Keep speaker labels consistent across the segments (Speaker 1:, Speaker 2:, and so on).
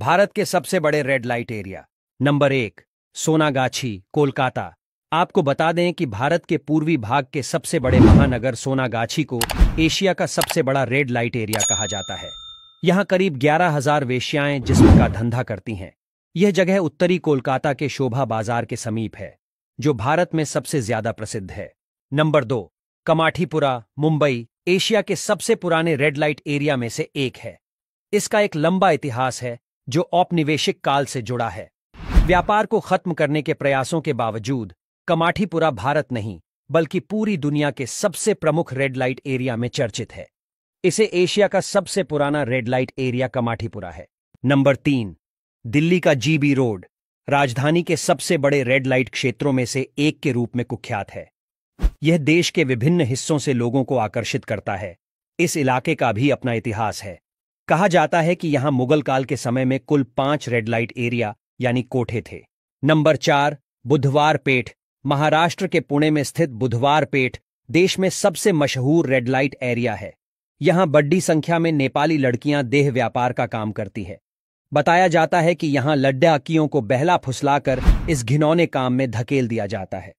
Speaker 1: भारत के सबसे बड़े रेड लाइट एरिया नंबर एक सोनागाछी कोलकाता आपको बता दें कि भारत के पूर्वी भाग के सबसे बड़े महानगर सोनागाछी को एशिया का सबसे बड़ा रेड लाइट एरिया कहा जाता है यहाँ करीब ग्यारह हजार वेश्याएं जिसम का धंधा करती हैं यह जगह उत्तरी कोलकाता के शोभा बाजार के समीप है जो भारत में सबसे ज्यादा प्रसिद्ध है नंबर दो कमाठीपुरा मुंबई एशिया के सबसे पुराने रेड लाइट एरिया में से एक है इसका एक लंबा इतिहास है जो औपनिवेशिक काल से जुड़ा है व्यापार को खत्म करने के प्रयासों के बावजूद कमाठीपुरा भारत नहीं बल्कि पूरी दुनिया के सबसे प्रमुख रेड लाइट एरिया में चर्चित है इसे एशिया का सबसे पुराना रेड लाइट एरिया कमाठीपुरा है नंबर तीन दिल्ली का जीबी रोड राजधानी के सबसे बड़े रेड लाइट क्षेत्रों में से एक के रूप में कुख्यात है यह देश के विभिन्न हिस्सों से लोगों को आकर्षित करता है इस इलाके का भी अपना इतिहास है कहा जाता है कि यहां मुगल काल के समय में कुल पांच रेड लाइट एरिया यानी कोठे थे नंबर चार बुधवार पेठ महाराष्ट्र के पुणे में स्थित बुधवार पेठ देश में सबसे मशहूर रेड लाइट एरिया है यहां बड्डी संख्या में नेपाली लड़कियां देह व्यापार का काम करती है बताया जाता है कि यहां लड्डाकियों को बहला फुसलाकर इस घिनौने काम में धकेल दिया जाता है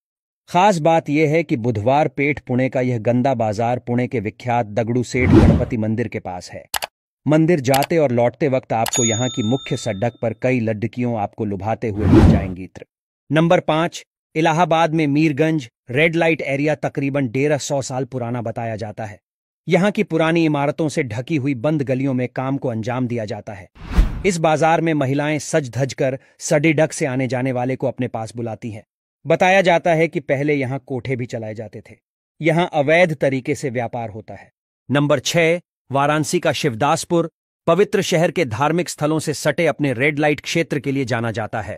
Speaker 1: खास बात यह है कि बुधवार पेठ पुणे का यह गंदा बाजार पुणे के विख्यात दगड़ू सेठ गणपति मंदिर के पास है मंदिर जाते और लौटते वक्त आपको यहाँ की मुख्य सड़क पर कई लड्डकियों आपको लुभाते हुए मिल जाएंगी नंबर पांच इलाहाबाद में मीरगंज रेड लाइट एरिया तकरीबन डेढ़ सौ साल पुराना बताया जाता है यहाँ की पुरानी इमारतों से ढकी हुई बंद गलियों में काम को अंजाम दिया जाता है इस बाजार में महिलाएं सज धज कर सडी ढक से आने जाने वाले को अपने पास बुलाती हैं बताया जाता है कि पहले यहाँ कोठे भी चलाए जाते थे यहाँ अवैध तरीके से व्यापार होता है नंबर छह वाराणसी का शिवदासपुर पवित्र शहर के धार्मिक स्थलों से सटे अपने रेड लाइट क्षेत्र के लिए जाना जाता है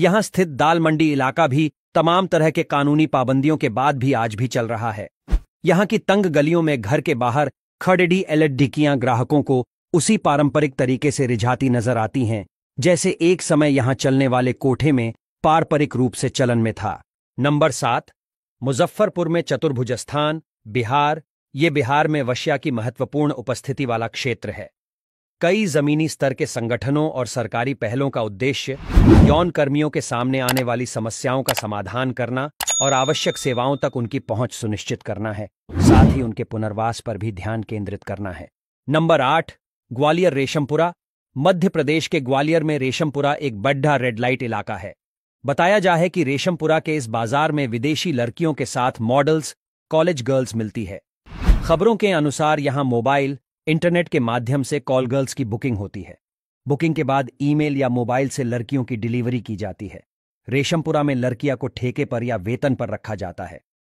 Speaker 1: यहां स्थित दाल मंडी इलाका भी तमाम तरह के कानूनी पाबंदियों के बाद भी आज भी चल रहा है यहां की तंग गलियों में घर के बाहर खड़डी एलडिकियां ग्राहकों को उसी पारंपरिक तरीके से रिझाती नजर आती हैं जैसे एक समय यहां चलने वाले कोठे में पारंपरिक रूप से चलन में था नंबर सात मुजफ्फरपुर में चतुर्भुजस्थान बिहार ये बिहार में वशिया की महत्वपूर्ण उपस्थिति वाला क्षेत्र है कई जमीनी स्तर के संगठनों और सरकारी पहलों का उद्देश्य यौन कर्मियों के सामने आने वाली समस्याओं का समाधान करना और आवश्यक सेवाओं तक उनकी पहुंच सुनिश्चित करना है साथ ही उनके पुनर्वास पर भी ध्यान केंद्रित करना है नंबर आठ ग्वालियर रेशमपुरा मध्य प्रदेश के ग्वालियर में रेशमपुरा एक बड्ढा रेड लाइट इलाका है बताया जा है कि रेशमपुरा के इस बाजार में विदेशी लड़कियों के साथ मॉडल्स कॉलेज गर्ल्स मिलती है खबरों के अनुसार यहां मोबाइल इंटरनेट के माध्यम से कॉल गर्ल्स की बुकिंग होती है बुकिंग के बाद ईमेल या मोबाइल से लड़कियों की डिलीवरी की जाती है रेशमपुरा में लड़कियां को ठेके पर या वेतन पर रखा जाता है